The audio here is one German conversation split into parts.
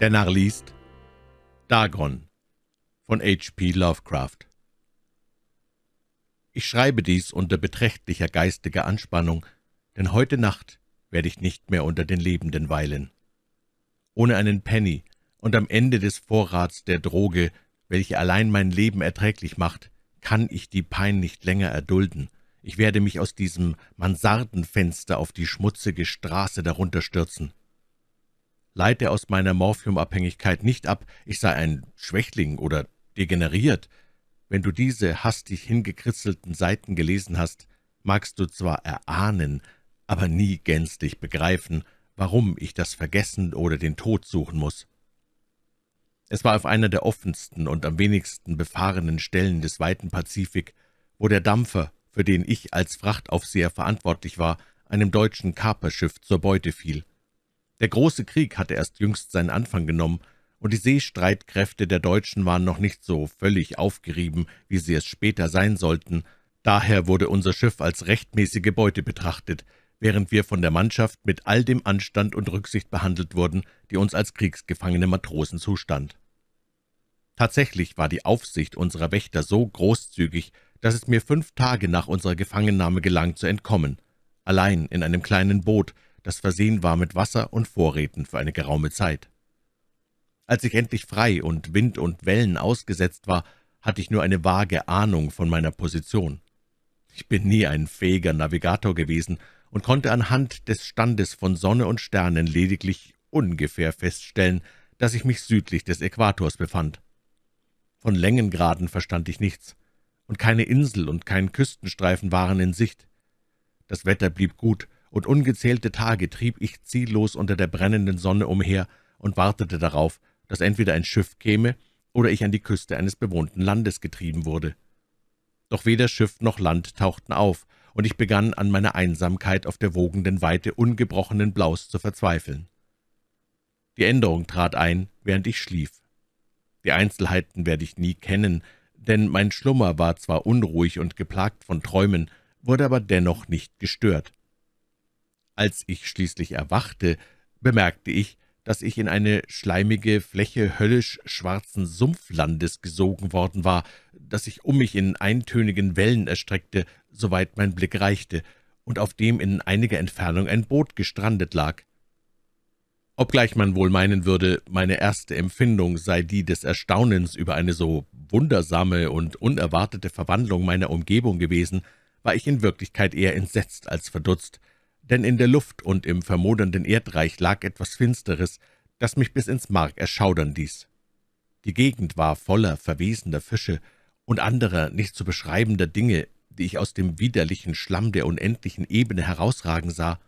Der Narr liest Dagon von H.P. Lovecraft Ich schreibe dies unter beträchtlicher geistiger Anspannung, denn heute Nacht werde ich nicht mehr unter den Lebenden weilen. Ohne einen Penny und am Ende des Vorrats der Droge, welche allein mein Leben erträglich macht, kann ich die Pein nicht länger erdulden. Ich werde mich aus diesem Mansardenfenster auf die schmutzige Straße darunter stürzen leite aus meiner Morphiumabhängigkeit nicht ab, ich sei ein Schwächling oder degeneriert. Wenn du diese hastig hingekritzelten Seiten gelesen hast, magst du zwar erahnen, aber nie gänzlich begreifen, warum ich das Vergessen oder den Tod suchen muss. Es war auf einer der offensten und am wenigsten befahrenen Stellen des weiten Pazifik, wo der Dampfer, für den ich als Frachtaufseher verantwortlich war, einem deutschen Kaperschiff zur Beute fiel. Der große Krieg hatte erst jüngst seinen Anfang genommen, und die Seestreitkräfte der Deutschen waren noch nicht so völlig aufgerieben, wie sie es später sein sollten. Daher wurde unser Schiff als rechtmäßige Beute betrachtet, während wir von der Mannschaft mit all dem Anstand und Rücksicht behandelt wurden, die uns als kriegsgefangene Matrosen zustand. Tatsächlich war die Aufsicht unserer Wächter so großzügig, dass es mir fünf Tage nach unserer Gefangennahme gelang, zu entkommen, allein in einem kleinen Boot, das versehen war mit Wasser und Vorräten für eine geraume Zeit. Als ich endlich frei und Wind und Wellen ausgesetzt war, hatte ich nur eine vage Ahnung von meiner Position. Ich bin nie ein fähiger Navigator gewesen und konnte anhand des Standes von Sonne und Sternen lediglich ungefähr feststellen, dass ich mich südlich des Äquators befand. Von Längengraden verstand ich nichts, und keine Insel und kein Küstenstreifen waren in Sicht. Das Wetter blieb gut, und ungezählte Tage trieb ich ziellos unter der brennenden Sonne umher und wartete darauf, dass entweder ein Schiff käme oder ich an die Küste eines bewohnten Landes getrieben wurde. Doch weder Schiff noch Land tauchten auf, und ich begann an meiner Einsamkeit auf der wogenden Weite ungebrochenen Blaus zu verzweifeln. Die Änderung trat ein, während ich schlief. Die Einzelheiten werde ich nie kennen, denn mein Schlummer war zwar unruhig und geplagt von Träumen, wurde aber dennoch nicht gestört. Als ich schließlich erwachte, bemerkte ich, dass ich in eine schleimige Fläche höllisch schwarzen Sumpflandes gesogen worden war, das sich um mich in eintönigen Wellen erstreckte, soweit mein Blick reichte, und auf dem in einiger Entfernung ein Boot gestrandet lag. Obgleich man wohl meinen würde, meine erste Empfindung sei die des Erstaunens über eine so wundersame und unerwartete Verwandlung meiner Umgebung gewesen, war ich in Wirklichkeit eher entsetzt als verdutzt, denn in der Luft und im vermodernden Erdreich lag etwas Finsteres, das mich bis ins Mark erschaudern ließ. Die Gegend war voller verwesender Fische und anderer nicht zu beschreibender Dinge, die ich aus dem widerlichen Schlamm der unendlichen Ebene herausragen sah.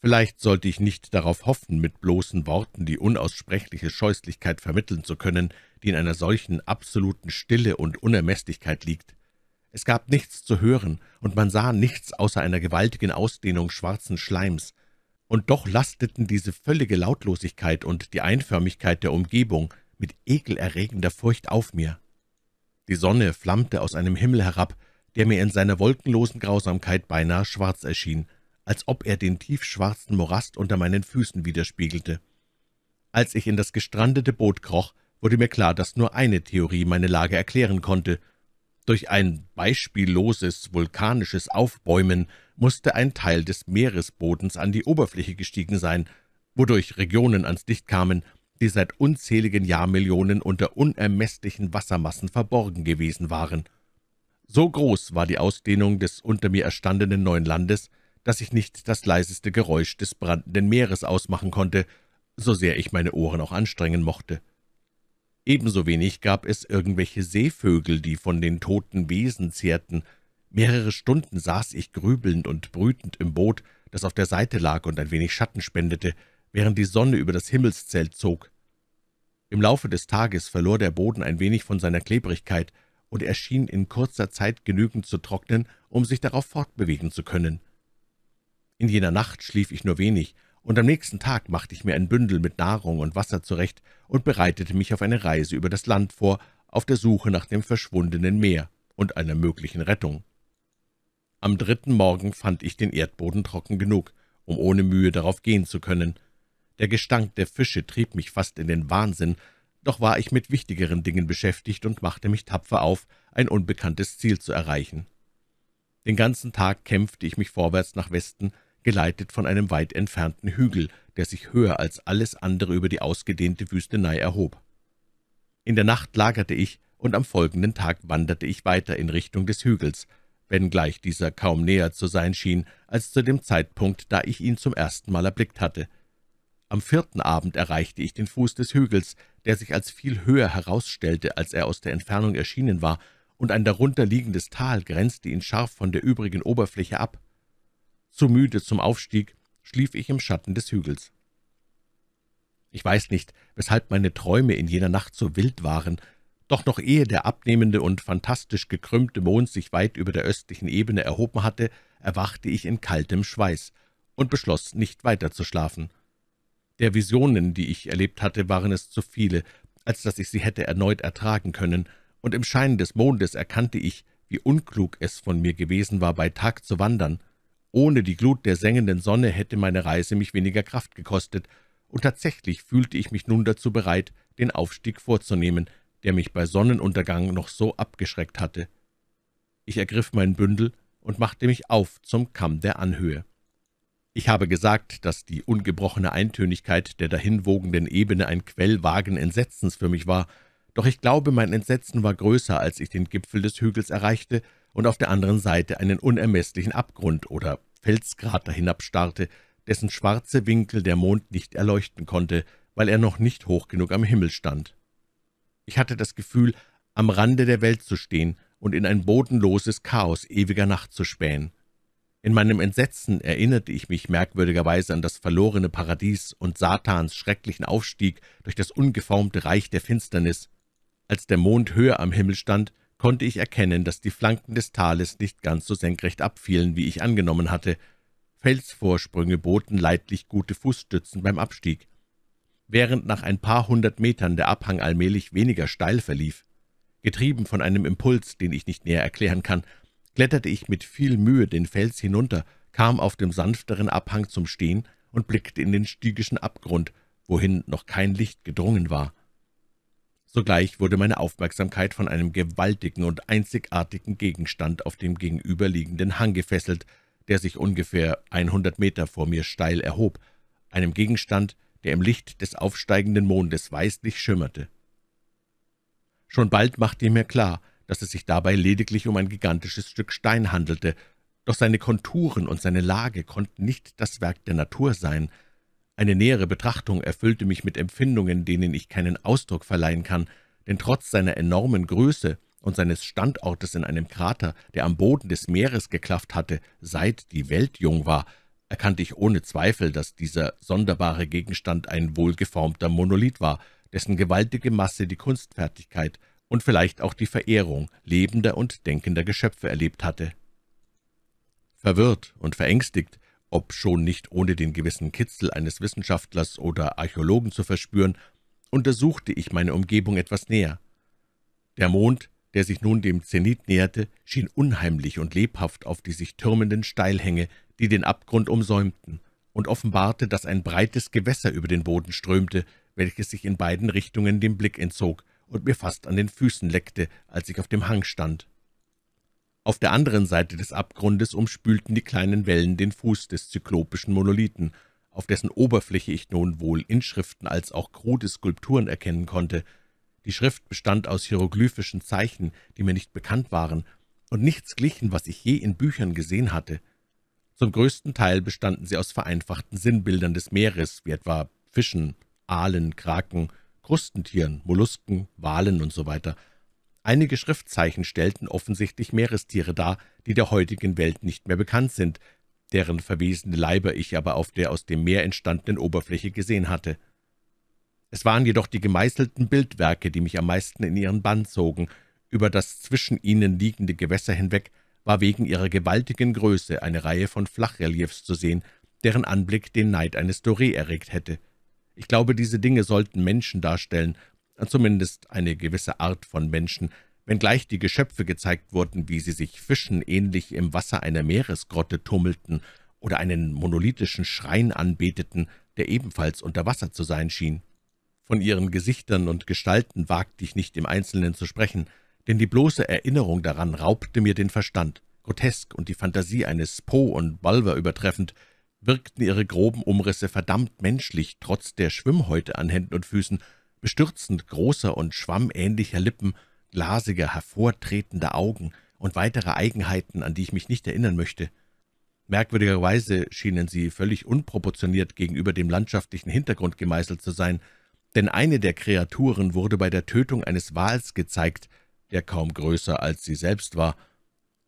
Vielleicht sollte ich nicht darauf hoffen, mit bloßen Worten die unaussprechliche Scheußlichkeit vermitteln zu können, die in einer solchen absoluten Stille und Unermeßlichkeit liegt. Es gab nichts zu hören, und man sah nichts außer einer gewaltigen Ausdehnung schwarzen Schleims. Und doch lasteten diese völlige Lautlosigkeit und die Einförmigkeit der Umgebung mit ekelerregender Furcht auf mir. Die Sonne flammte aus einem Himmel herab, der mir in seiner wolkenlosen Grausamkeit beinahe schwarz erschien, als ob er den tiefschwarzen Morast unter meinen Füßen widerspiegelte. Als ich in das gestrandete Boot kroch, wurde mir klar, dass nur eine Theorie meine Lage erklären konnte, durch ein beispielloses vulkanisches Aufbäumen musste ein Teil des Meeresbodens an die Oberfläche gestiegen sein, wodurch Regionen ans Licht kamen, die seit unzähligen Jahrmillionen unter unermesslichen Wassermassen verborgen gewesen waren. So groß war die Ausdehnung des unter mir erstandenen neuen Landes, dass ich nicht das leiseste Geräusch des brandenden Meeres ausmachen konnte, so sehr ich meine Ohren auch anstrengen mochte. Ebenso wenig gab es irgendwelche Seevögel, die von den toten Wesen zehrten. Mehrere Stunden saß ich grübelnd und brütend im Boot, das auf der Seite lag und ein wenig Schatten spendete, während die Sonne über das Himmelszelt zog. Im Laufe des Tages verlor der Boden ein wenig von seiner Klebrigkeit und er schien in kurzer Zeit genügend zu trocknen, um sich darauf fortbewegen zu können. In jener Nacht schlief ich nur wenig, und am nächsten Tag machte ich mir ein Bündel mit Nahrung und Wasser zurecht und bereitete mich auf eine Reise über das Land vor, auf der Suche nach dem verschwundenen Meer und einer möglichen Rettung. Am dritten Morgen fand ich den Erdboden trocken genug, um ohne Mühe darauf gehen zu können. Der Gestank der Fische trieb mich fast in den Wahnsinn, doch war ich mit wichtigeren Dingen beschäftigt und machte mich tapfer auf, ein unbekanntes Ziel zu erreichen. Den ganzen Tag kämpfte ich mich vorwärts nach Westen, geleitet von einem weit entfernten Hügel, der sich höher als alles andere über die ausgedehnte Wüstenei erhob. In der Nacht lagerte ich, und am folgenden Tag wanderte ich weiter in Richtung des Hügels, wenngleich dieser kaum näher zu sein schien, als zu dem Zeitpunkt, da ich ihn zum ersten Mal erblickt hatte. Am vierten Abend erreichte ich den Fuß des Hügels, der sich als viel höher herausstellte, als er aus der Entfernung erschienen war, und ein darunter liegendes Tal grenzte ihn scharf von der übrigen Oberfläche ab. Zu müde zum Aufstieg schlief ich im Schatten des Hügels. Ich weiß nicht, weshalb meine Träume in jener Nacht so wild waren, doch noch ehe der abnehmende und fantastisch gekrümmte Mond sich weit über der östlichen Ebene erhoben hatte, erwachte ich in kaltem Schweiß und beschloss, nicht weiter zu schlafen. Der Visionen, die ich erlebt hatte, waren es zu viele, als dass ich sie hätte erneut ertragen können, und im Schein des Mondes erkannte ich, wie unklug es von mir gewesen war, bei Tag zu wandern. Ohne die Glut der sengenden Sonne hätte meine Reise mich weniger Kraft gekostet, und tatsächlich fühlte ich mich nun dazu bereit, den Aufstieg vorzunehmen, der mich bei Sonnenuntergang noch so abgeschreckt hatte. Ich ergriff mein Bündel und machte mich auf zum Kamm der Anhöhe. Ich habe gesagt, dass die ungebrochene Eintönigkeit der dahinwogenden Ebene ein Quellwagen vagen Entsetzens für mich war, doch ich glaube, mein Entsetzen war größer, als ich den Gipfel des Hügels erreichte und auf der anderen Seite einen unermesslichen Abgrund oder Felskrater hinabstarrte, dessen schwarze Winkel der Mond nicht erleuchten konnte, weil er noch nicht hoch genug am Himmel stand. Ich hatte das Gefühl, am Rande der Welt zu stehen und in ein bodenloses Chaos ewiger Nacht zu spähen. In meinem Entsetzen erinnerte ich mich merkwürdigerweise an das verlorene Paradies und Satans schrecklichen Aufstieg durch das ungeformte Reich der Finsternis. Als der Mond höher am Himmel stand, konnte ich erkennen, dass die Flanken des Tales nicht ganz so senkrecht abfielen, wie ich angenommen hatte. Felsvorsprünge boten leidlich gute Fußstützen beim Abstieg, während nach ein paar hundert Metern der Abhang allmählich weniger steil verlief. Getrieben von einem Impuls, den ich nicht näher erklären kann, kletterte ich mit viel Mühe den Fels hinunter, kam auf dem sanfteren Abhang zum Stehen und blickte in den stiegischen Abgrund, wohin noch kein Licht gedrungen war. Sogleich wurde meine Aufmerksamkeit von einem gewaltigen und einzigartigen Gegenstand auf dem gegenüberliegenden Hang gefesselt, der sich ungefähr 100 Meter vor mir steil erhob, einem Gegenstand, der im Licht des aufsteigenden Mondes weißlich schimmerte. Schon bald machte mir klar, dass es sich dabei lediglich um ein gigantisches Stück Stein handelte, doch seine Konturen und seine Lage konnten nicht das Werk der Natur sein – eine nähere Betrachtung erfüllte mich mit Empfindungen, denen ich keinen Ausdruck verleihen kann, denn trotz seiner enormen Größe und seines Standortes in einem Krater, der am Boden des Meeres geklafft hatte, seit die Welt jung war, erkannte ich ohne Zweifel, dass dieser sonderbare Gegenstand ein wohlgeformter Monolith war, dessen gewaltige Masse die Kunstfertigkeit und vielleicht auch die Verehrung lebender und denkender Geschöpfe erlebt hatte. Verwirrt und verängstigt obschon nicht ohne den gewissen Kitzel eines Wissenschaftlers oder Archäologen zu verspüren, untersuchte ich meine Umgebung etwas näher. Der Mond, der sich nun dem Zenit näherte, schien unheimlich und lebhaft auf die sich türmenden Steilhänge, die den Abgrund umsäumten, und offenbarte, dass ein breites Gewässer über den Boden strömte, welches sich in beiden Richtungen dem Blick entzog und mir fast an den Füßen leckte, als ich auf dem Hang stand. Auf der anderen Seite des Abgrundes umspülten die kleinen Wellen den Fuß des zyklopischen Monolithen, auf dessen Oberfläche ich nun wohl Inschriften als auch krude Skulpturen erkennen konnte. Die Schrift bestand aus hieroglyphischen Zeichen, die mir nicht bekannt waren, und nichts glichen, was ich je in Büchern gesehen hatte. Zum größten Teil bestanden sie aus vereinfachten Sinnbildern des Meeres, wie etwa Fischen, Aalen, Kraken, Krustentieren, Mollusken, Walen usw. So Einige Schriftzeichen stellten offensichtlich Meerestiere dar, die der heutigen Welt nicht mehr bekannt sind, deren verwesende Leiber ich aber auf der aus dem Meer entstandenen Oberfläche gesehen hatte. Es waren jedoch die gemeißelten Bildwerke, die mich am meisten in ihren Bann zogen. Über das zwischen ihnen liegende Gewässer hinweg war wegen ihrer gewaltigen Größe eine Reihe von Flachreliefs zu sehen, deren Anblick den Neid eines Doré erregt hätte. Ich glaube, diese Dinge sollten Menschen darstellen, zumindest eine gewisse Art von Menschen, wenngleich die Geschöpfe gezeigt wurden, wie sie sich Fischen ähnlich im Wasser einer Meeresgrotte tummelten oder einen monolithischen Schrein anbeteten, der ebenfalls unter Wasser zu sein schien. Von ihren Gesichtern und Gestalten wagte ich nicht im Einzelnen zu sprechen, denn die bloße Erinnerung daran raubte mir den Verstand. Grotesk und die Fantasie eines Poe und Bulver übertreffend, wirkten ihre groben Umrisse verdammt menschlich, trotz der Schwimmhäute an Händen und Füßen bestürzend großer und schwammähnlicher Lippen, glasiger, hervortretender Augen und weitere Eigenheiten, an die ich mich nicht erinnern möchte. Merkwürdigerweise schienen sie völlig unproportioniert gegenüber dem landschaftlichen Hintergrund gemeißelt zu sein, denn eine der Kreaturen wurde bei der Tötung eines Wals gezeigt, der kaum größer als sie selbst war.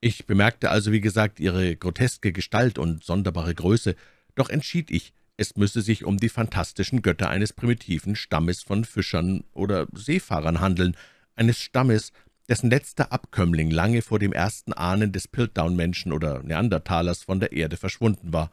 Ich bemerkte also, wie gesagt, ihre groteske Gestalt und sonderbare Größe, doch entschied ich, es müsse sich um die fantastischen Götter eines primitiven Stammes von Fischern oder Seefahrern handeln, eines Stammes, dessen letzter Abkömmling lange vor dem ersten Ahnen des Piltdown-Menschen oder Neandertalers von der Erde verschwunden war.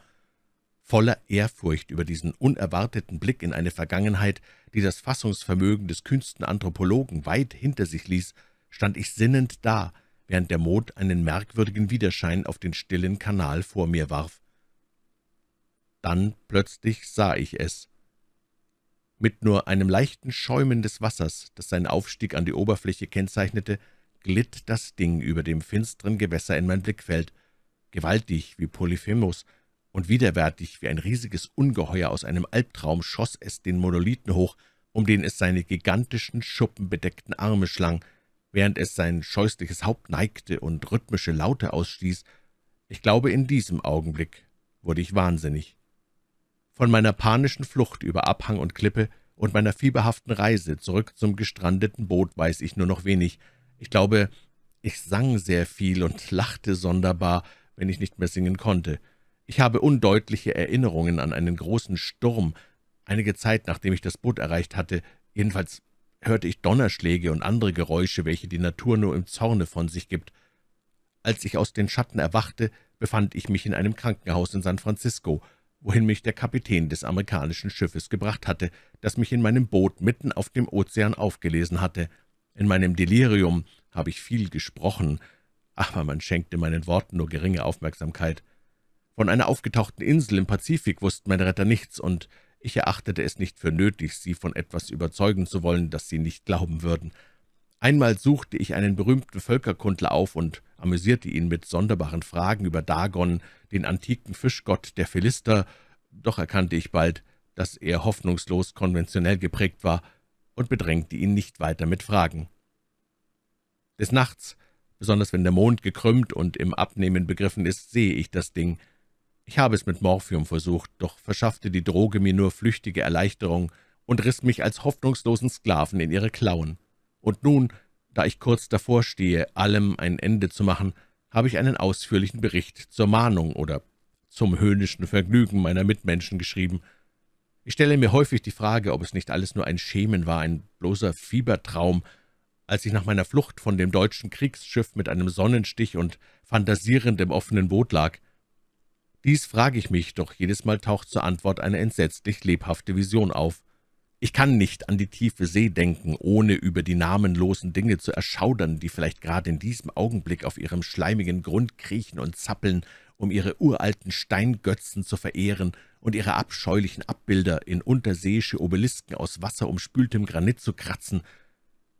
Voller Ehrfurcht über diesen unerwarteten Blick in eine Vergangenheit, die das Fassungsvermögen des kühnsten Anthropologen weit hinter sich ließ, stand ich sinnend da, während der Mond einen merkwürdigen Widerschein auf den stillen Kanal vor mir warf. Dann plötzlich sah ich es. Mit nur einem leichten Schäumen des Wassers, das seinen Aufstieg an die Oberfläche kennzeichnete, glitt das Ding über dem finsteren Gewässer in mein Blickfeld, gewaltig wie Polyphemus, und widerwärtig wie ein riesiges Ungeheuer aus einem Albtraum schoss es den Monolithen hoch, um den es seine gigantischen, schuppenbedeckten Arme schlang, während es sein scheußliches Haupt neigte und rhythmische Laute ausstieß. Ich glaube, in diesem Augenblick wurde ich wahnsinnig. Von meiner panischen Flucht über Abhang und Klippe und meiner fieberhaften Reise zurück zum gestrandeten Boot weiß ich nur noch wenig. Ich glaube, ich sang sehr viel und lachte sonderbar, wenn ich nicht mehr singen konnte. Ich habe undeutliche Erinnerungen an einen großen Sturm. Einige Zeit, nachdem ich das Boot erreicht hatte, jedenfalls hörte ich Donnerschläge und andere Geräusche, welche die Natur nur im Zorne von sich gibt. Als ich aus den Schatten erwachte, befand ich mich in einem Krankenhaus in San Francisco wohin mich der Kapitän des amerikanischen Schiffes gebracht hatte, das mich in meinem Boot mitten auf dem Ozean aufgelesen hatte. In meinem Delirium habe ich viel gesprochen, aber man schenkte meinen Worten nur geringe Aufmerksamkeit. Von einer aufgetauchten Insel im Pazifik wussten meine Retter nichts, und ich erachtete es nicht für nötig, sie von etwas überzeugen zu wollen, das sie nicht glauben würden. Einmal suchte ich einen berühmten Völkerkundler auf und amüsierte ihn mit sonderbaren Fragen über Dagon, den antiken Fischgott der Philister, doch erkannte ich bald, dass er hoffnungslos konventionell geprägt war und bedrängte ihn nicht weiter mit Fragen. Des Nachts, besonders wenn der Mond gekrümmt und im Abnehmen begriffen ist, sehe ich das Ding. Ich habe es mit Morphium versucht, doch verschaffte die Droge mir nur flüchtige Erleichterung und riss mich als hoffnungslosen Sklaven in ihre Klauen. Und nun da ich kurz davor stehe, allem ein Ende zu machen, habe ich einen ausführlichen Bericht zur Mahnung oder zum höhnischen Vergnügen meiner Mitmenschen geschrieben. Ich stelle mir häufig die Frage, ob es nicht alles nur ein Schemen war, ein bloßer Fiebertraum, als ich nach meiner Flucht von dem deutschen Kriegsschiff mit einem Sonnenstich und fantasierend im offenen Boot lag. Dies frage ich mich, doch jedes Mal taucht zur Antwort eine entsetzlich lebhafte Vision auf. Ich kann nicht an die tiefe See denken, ohne über die namenlosen Dinge zu erschaudern, die vielleicht gerade in diesem Augenblick auf ihrem schleimigen Grund kriechen und zappeln, um ihre uralten Steingötzen zu verehren und ihre abscheulichen Abbilder in unterseeische Obelisken aus wasserumspültem Granit zu kratzen.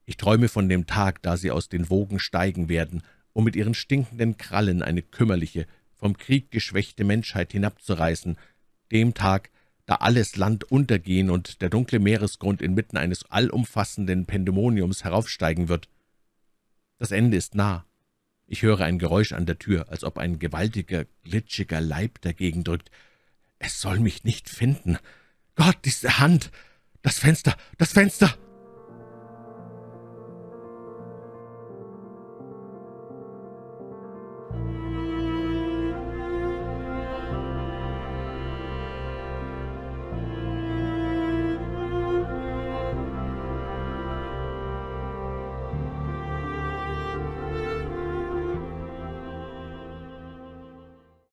Ich träume von dem Tag, da sie aus den Wogen steigen werden, um mit ihren stinkenden Krallen eine kümmerliche, vom Krieg geschwächte Menschheit hinabzureißen, dem Tag, da alles Land untergehen und der dunkle Meeresgrund inmitten eines allumfassenden Pandemoniums heraufsteigen wird. Das Ende ist nah. Ich höre ein Geräusch an der Tür, als ob ein gewaltiger, glitschiger Leib dagegen drückt. Es soll mich nicht finden. Gott, diese Hand! Das Fenster! Das Fenster!